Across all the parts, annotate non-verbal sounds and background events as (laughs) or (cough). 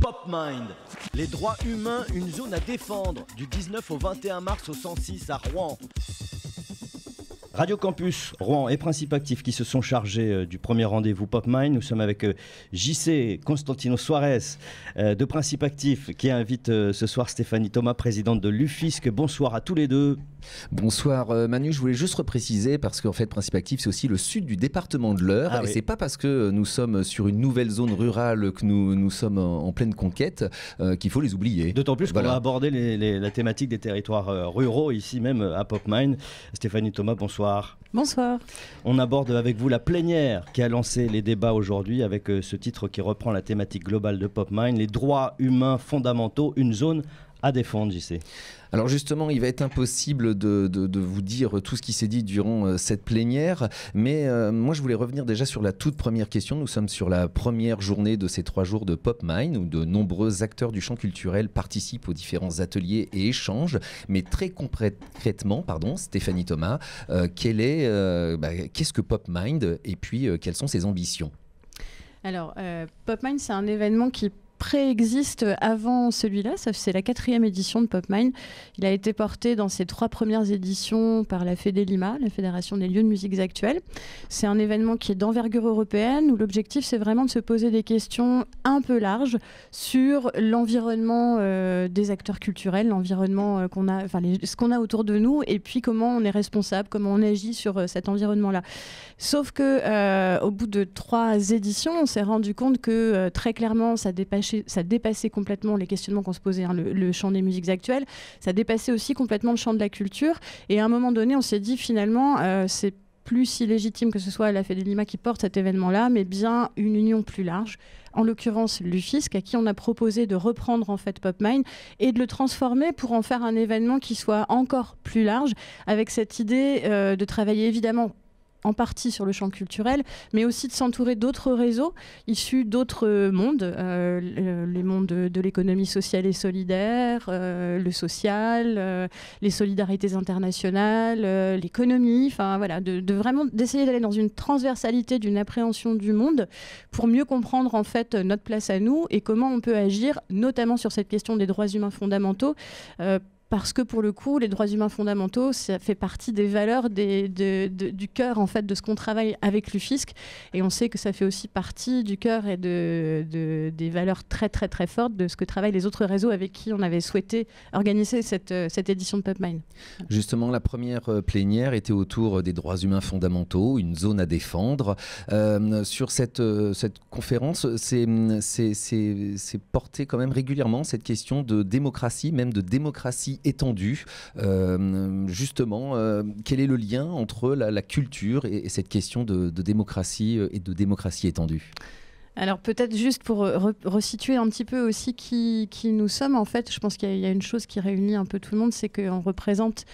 PopMind, Les droits humains, une zone à défendre. Du 19 au 21 mars au 106 à Rouen. Radio Campus, Rouen et Principe Actif qui se sont chargés euh, du premier rendez-vous PopMind. Nous sommes avec euh, JC Constantino Suarez euh, de Principe Actif qui invite ce soir Stéphanie Thomas, présidente de l'UFISC. Bonsoir à tous les deux. Bonsoir euh, Manu, je voulais juste repréciser parce qu'en fait Principe Actif c'est aussi le sud du département de l'Eure ah et c'est pas parce que nous sommes sur une nouvelle zone rurale que nous, nous sommes en, pleine conquête euh, qu'il faut les oublier. D'autant plus qu'on va aborder la thématique des territoires euh, ruraux ici même à PopMine. Stéphanie Thomas, bonsoir. Bonsoir. On aborde avec vous la plénière qui a lancé les débats aujourd'hui avec ce titre qui reprend la thématique globale de PopMine, les droits humains fondamentaux, une zone à défendre, sais. alors justement, il va être impossible de, vous dire tout ce qui s'est dit durant euh, cette plénière, mais euh, moi je voulais revenir déjà sur la toute première question. Nous sommes sur la première journée de ces trois jours de PopMind où de nombreux acteurs du champ culturel participent aux différents ateliers et échanges, mais très concrètement, pardon, Stéphanie Thomas, euh, est, bah, qu'est-ce que PopMind et puis quelles sont ses ambitions alors, PopMind, c'est un événement qui préexiste avant celui-là. sauf C'est la quatrième édition de PopMind Il a été porté dans ses trois premières éditions par la Fédélima, la Fédération des lieux de musique actuelles. C'est un événement qui est d'envergure européenne où l'objectif c'est vraiment de se poser des questions un peu larges sur l'environnement euh, des acteurs culturels, l'environnement euh, qu'on a, enfin ce qu'on a autour de nous et puis comment on est responsable, comment on agit sur euh, cet environnement-là. Sauf que au bout de trois éditions, on s'est rendu compte que très clairement ça dépêche ça dépassait complètement les questionnements qu'on se posait, hein, le, champ des musiques actuelles, ça dépassait aussi complètement le champ de la culture. Et à un moment donné, on s'est dit finalement, euh, c'est plus si légitime que ce soit la Lima qui porte cet événement-là, mais bien une union plus large. En l'occurrence, l'UFISC, à qui on a proposé de reprendre en fait PopMine et de le transformer pour en faire un événement qui soit encore plus large, avec cette idée euh, de travailler évidemment en partie sur le champ culturel, mais aussi de s'entourer d'autres réseaux issus d'autres euh, mondes, euh, les mondes de, l'économie sociale et solidaire, euh, le social, les solidarités internationales, l'économie, enfin voilà, de, de vraiment d'essayer d'aller dans une transversalité d'une appréhension du monde pour mieux comprendre en fait notre place à nous et comment on peut agir, notamment sur cette question des droits humains fondamentaux parce que pour le coup, les droits humains fondamentaux, ça fait partie des valeurs des, du cœur en fait de ce qu'on travaille avec l'UFISC, et on sait que ça fait aussi partie du cœur et de, des valeurs très très très fortes de ce que travaillent les autres réseaux avec qui on avait souhaité organiser cette, euh, cette édition de PubMine. Justement, la première euh, plénière était autour euh, des droits humains fondamentaux, une zone à défendre. sur cette, cette conférence, mm, c'est porté quand même régulièrement cette question de démocratie, même de démocratie étendue. Euh, justement, euh, quel est le lien entre la, culture et, cette question de, démocratie euh, et de démocratie étendue alors peut-être juste pour resituer un petit peu aussi qui, nous sommes, en fait, je pense qu'il y, y, a une chose qui réunit un peu tout le monde, c'est qu'on représente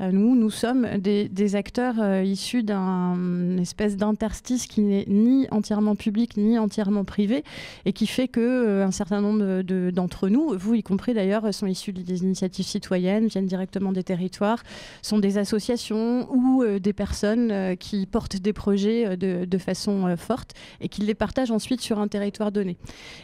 euh, nous, nous sommes des, acteurs euh, issus d'un espèce d'interstice qui n'est ni entièrement public ni entièrement privé et qui fait que euh, un certain nombre d'entre nous, vous y compris d'ailleurs, sont issus des initiatives citoyennes, viennent directement des territoires, sont des associations ou des personnes qui portent des projets de, de façon forte et qui les partagent ensuite sur un territoire donné.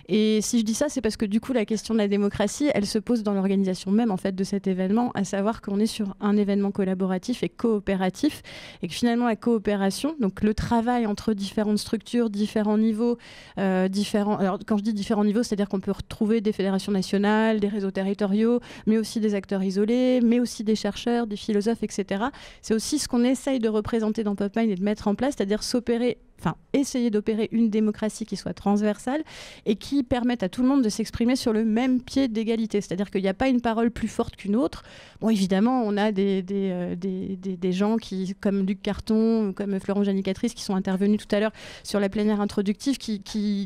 Et si je dis ça, c'est parce que du coup, la question de la démocratie, elle se pose dans l'organisation même en fait de cet événement, à savoir qu'on est sur un événement collaboratif et coopératif, et que finalement la coopération, donc le travail entre différentes structures, différents niveaux, euh, différents. Alors quand je dis différents niveaux, c'est-à-dire qu'on peut retrouver des fédérations nationales, des réseaux territoriaux, mais aussi des acteurs isolés, mais aussi des chercheurs, des philosophes, etc. C'est aussi ce qu'on essaye de représenter dans PopMind et de mettre en place, c'est-à-dire s'opérer enfin essayer d'opérer une démocratie qui soit transversale et qui permette à tout le monde de s'exprimer sur le même pied d'égalité. C'est-à-dire qu'il n'y a pas une parole plus forte qu'une autre. Bon, évidemment, on a des, des, euh, des, des, gens qui, comme Luc Carton, comme Florent Janicatrice, qui sont intervenus tout à l'heure sur la plénière introductive, qui,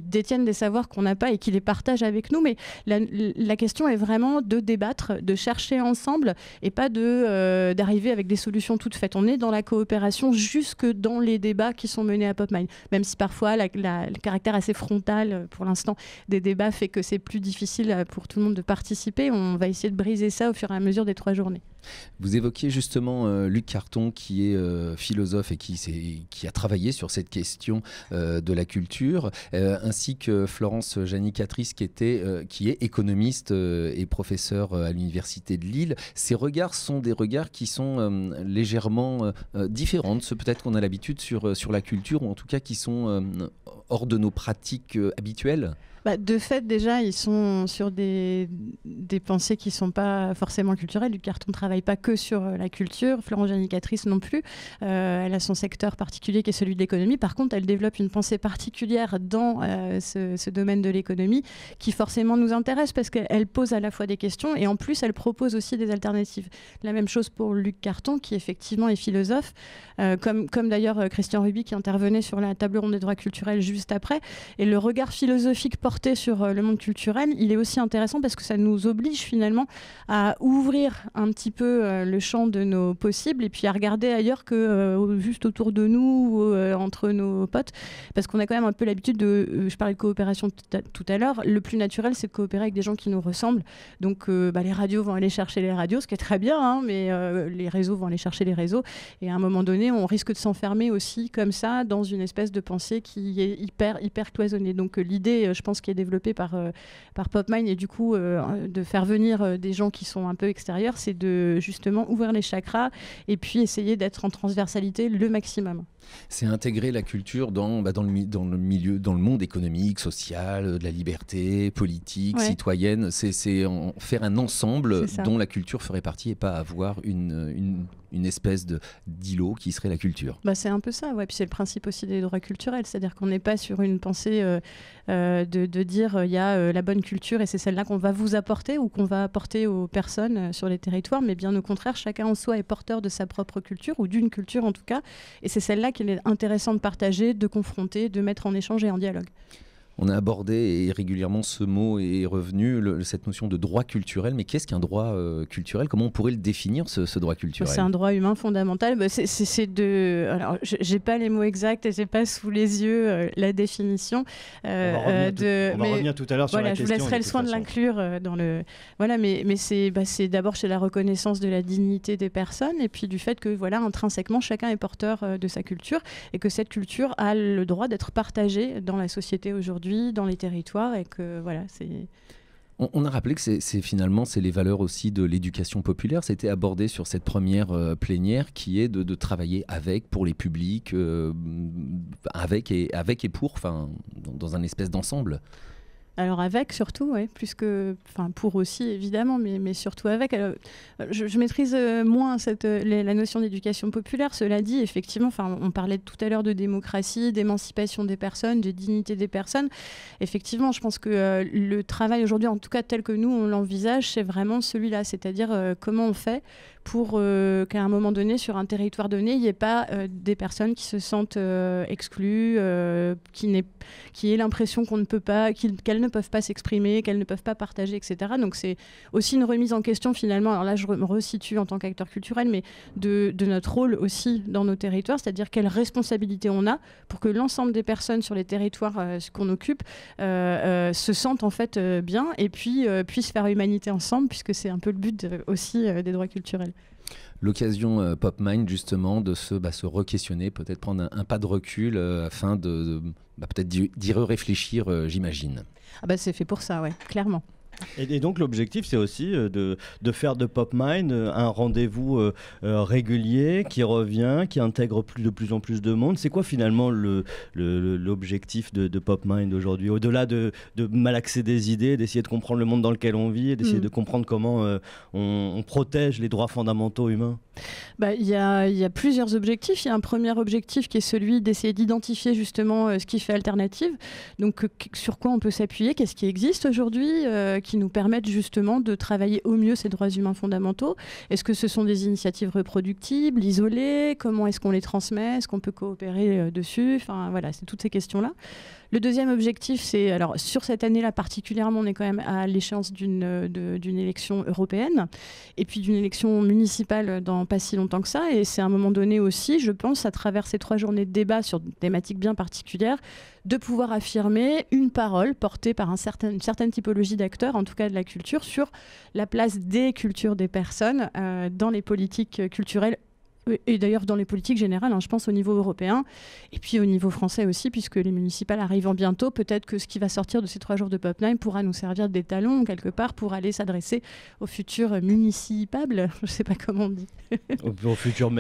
détiennent des savoirs qu'on n'a pas et qui les partagent avec nous. Mais la, question est vraiment de débattre, de chercher ensemble et pas de euh, d'arriver avec des solutions toutes faites. On est dans la coopération jusque dans les débats qui sont menés à Popman même si parfois le caractère assez frontal euh, pour l'instant des débats fait que c'est plus difficile euh, pour tout le monde de participer. On va essayer de briser ça au fur et à mesure des trois journées. Vous évoquiez justement euh, Luc Carton, qui est euh, philosophe et qui, qui, a travaillé sur cette question euh, de la culture, ainsi que Florence Janicatrice, qui, était, qui est économiste et professeure à l'Université de Lille. Ces regards sont des regards qui sont légèrement différents de ceux peut-être qu'on a l'habitude sur, sur la culture, ou en tout cas qui sont hors de nos pratiques euh, habituelles bah, de fait, déjà, ils sont sur des, pensées qui ne sont pas forcément culturelles. Carton ne travaille pas que sur euh, la culture, Florence Janicatrice non plus. Euh, elle a son secteur particulier qui est celui de l'économie. Par contre, elle développe une pensée particulière dans ce, domaine de l'économie qui forcément nous intéresse parce qu'elle pose à la fois des questions et en plus, elle propose aussi des alternatives. La même chose pour Luc Carton qui effectivement est philosophe, comme, comme d'ailleurs Christian Ruby qui intervenait sur la table ronde des droits culturels après. Et le regard philosophique porté sur euh, le monde culturel, il est aussi intéressant parce que ça nous oblige finalement à ouvrir un petit peu euh, le champ de nos possibles et puis à regarder ailleurs que euh, juste autour de nous ou entre nos potes. Parce qu'on a quand même un peu l'habitude de, je parlais de coopération tout à, l'heure, le plus naturel c'est de coopérer avec des gens qui nous ressemblent. Donc bah, les radios vont aller chercher les radios, ce qui est très bien, hein, mais les réseaux vont aller chercher les réseaux. Et à un moment donné, on risque de s'enfermer aussi comme ça dans une espèce de pensée qui est hyper, hyper cloisonné. Donc euh, l'idée, euh, je pense, qui est développée par, euh, par PopMind et du coup de faire venir des gens qui sont un peu extérieurs, c'est de justement ouvrir les chakras et puis essayer d'être en transversalité le maximum. C'est intégrer la culture dans, bah, dans, le, milieu, dans le monde économique, social, de la liberté, politique, citoyenne. C'est faire un ensemble dont la culture ferait partie et pas avoir une une espèce de d'îlot qui serait la culture. Bah, c'est un peu ça, ouais. Puis c'est le principe aussi des droits culturels, c'est-à-dire qu'on n'est pas sur une pensée euh, euh, de, dire euh, il y a la bonne culture et c'est celle-là qu'on va vous apporter ou qu'on va apporter aux personnes sur les territoires, mais bien au contraire, chacun en soi est porteur de sa propre culture ou d'une culture en tout cas, et c'est celle-là qu'il est intéressant de partager, de confronter, de mettre en échange et en dialogue on a abordé et régulièrement ce mot est revenu, cette notion de droit culturel. Mais qu'est-ce qu'un droit euh, culturel Comment on pourrait le définir, ce, droit culturel C'est un droit humain fondamental. Bah, c'est de. Alors, j'ai pas les mots exacts et n'ai pas sous les yeux euh, la définition. Euh, on de... on tout à l'heure sur la question. Je vous laisserai le soin de l'inclure dans le. Voilà, mais, mais bah, c'est d'abord chez la reconnaissance de la dignité des personnes et puis du fait que, voilà, intrinsèquement, chacun est porteur de sa culture et que cette culture a le droit d'être partagée dans la société aujourd'hui dans les territoires et que voilà, c'est. On, a rappelé que c'est finalement c'est les valeurs aussi de l'éducation populaire. C'était abordé sur cette première euh, plénière qui est de, travailler avec pour les publics, euh, avec et avec et pour, enfin dans, dans un espèce d'ensemble. Alors avec surtout, ouais, plus que, enfin pour aussi évidemment, mais, surtout avec. je, maîtrise euh, moins cette, euh, la notion d'éducation populaire. Cela dit, effectivement, enfin on parlait tout à l'heure de démocratie, d'émancipation des personnes, de dignité des personnes. Effectivement, je pense que euh, le travail aujourd'hui, en tout cas tel que nous on l'envisage, c'est vraiment celui-là, c'est-à-dire comment on fait pour euh, qu'à un moment donné, sur un territoire donné, il n'y ait pas euh, des personnes qui se sentent euh, exclues, qui, qui aient l'impression qu'on ne peut pas, qu'elles ne peuvent pas s'exprimer, qu'elles ne peuvent pas partager, etc. Donc c'est aussi une remise en question finalement. Alors là, je me resitue en tant qu'acteur culturel, mais de, notre rôle aussi dans nos territoires, c'est-à-dire quelle responsabilité on a pour que l'ensemble des personnes sur les territoires qu'on occupe se sentent en fait bien et puis puissent faire humanité ensemble, puisque c'est un peu le but aussi des droits culturels l'occasion euh, Pop PopMind justement de se, bah, se re-questionner, peut-être prendre un, pas de recul euh, afin de, bah, peut-être d'y réfléchir, euh, j'imagine. Ah bah, c'est fait pour ça, ouais, clairement. Et, donc l'objectif, c'est aussi euh, de, de, faire de PopMind euh, un rendez-vous euh, régulier qui revient, qui intègre plus, de plus en plus de monde. C'est quoi finalement l'objectif le, l'objectif de, de PopMind aujourd'hui, au-delà de, malaxer des idées, d'essayer de comprendre le monde dans lequel on vit, d'essayer mm. de comprendre comment on, protège les droits fondamentaux humains bah, Il y, a, y, a, plusieurs objectifs. Il y a un premier objectif qui est celui d'essayer d'identifier justement ce qui fait alternative. Donc sur quoi on peut s'appuyer, qu'est-ce qui existe aujourd'hui, qui nous permettent justement de travailler au mieux ces droits humains fondamentaux Est-ce que ce sont des initiatives reproductibles, isolées Comment est-ce qu'on les transmet Est-ce qu'on peut coopérer euh, dessus Enfin voilà, c'est toutes ces questions-là. Le deuxième objectif, c'est alors sur cette année-là particulièrement, on est quand même à l'échéance euh, d'une élection européenne et puis d'une élection municipale dans pas si longtemps que ça. Et c'est à un moment donné aussi, je pense, à travers ces trois journées de débat sur des thématiques bien particulières, de pouvoir affirmer une parole portée par un certain, une certaine typologie d'acteurs, en tout cas de la culture, sur la place des cultures des personnes euh, dans les politiques culturelles et d'ailleurs, dans les politiques générales, hein, je pense au niveau européen et puis au niveau français aussi, puisque les municipales arrivant bientôt, peut-être que ce qui va sortir de ces trois jours de Pop9 pourra nous servir d'étalon talons quelque part pour aller s'adresser aux futurs municipables, (laughs) je ne sais pas comment on dit. (laughs) aux, futurs euh,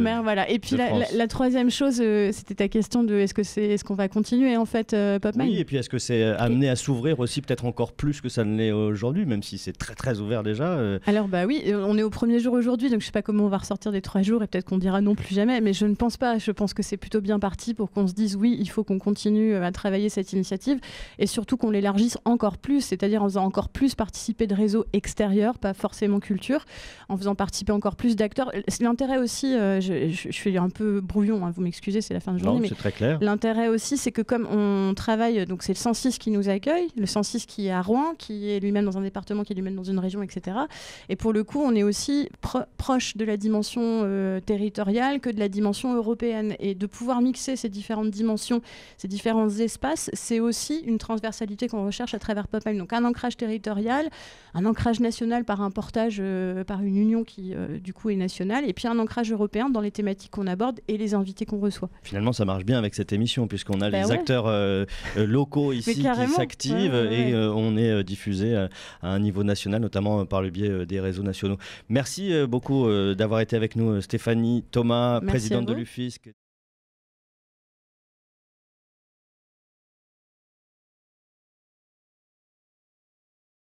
maires. voilà. Et puis la, troisième chose, euh, c'était ta question de est-ce que c'est est-ce qu'on va continuer en fait euh, Pop9 Oui, et puis est-ce que c'est amené à s'ouvrir aussi peut-être encore plus que ça ne l'est aujourd'hui, même si c'est très très ouvert déjà. Alors bah oui, on est au premier jour aujourd'hui, donc je ne sais pas comment on va ressortir des trois jours et peut-être qu'on dira non plus jamais, mais je ne pense pas. Je pense que c'est plutôt bien parti pour qu'on se dise oui, il faut qu'on continue euh, à travailler cette initiative et surtout qu'on l'élargisse encore plus, c'est-à-dire en faisant encore plus participer de réseaux extérieurs, pas forcément culture, en faisant participer encore plus d'acteurs. L'intérêt aussi, euh, je, je, suis un peu brouillon, hein, vous m'excusez, c'est la fin de journée, non, mais très clair. l'intérêt aussi, c'est que comme on travaille, donc c'est le 106 qui nous accueille, le 106 qui est à Rouen, qui est lui-même dans un département, qui est lui-même dans une région, etc. Et pour le coup, on est aussi proche de la dimension euh, territoriale que de la dimension européenne. Et de pouvoir mixer ces différentes dimensions, ces différents espaces, c'est aussi une transversalité qu'on recherche à travers Popel. Donc un ancrage territorial, un ancrage national par un portage, euh, par une union qui euh, du coup est nationale, et puis un ancrage européen dans les thématiques qu'on aborde et les invités qu'on reçoit. Finalement, ça marche bien avec cette émission, puisqu'on a bah les acteurs locaux ici qui s'activent et on est diffusé à un niveau national, notamment par le biais des réseaux nationaux. Merci beaucoup d'avoir été avec nous euh, Stéphanie Thomas, présidente de l'Ufis.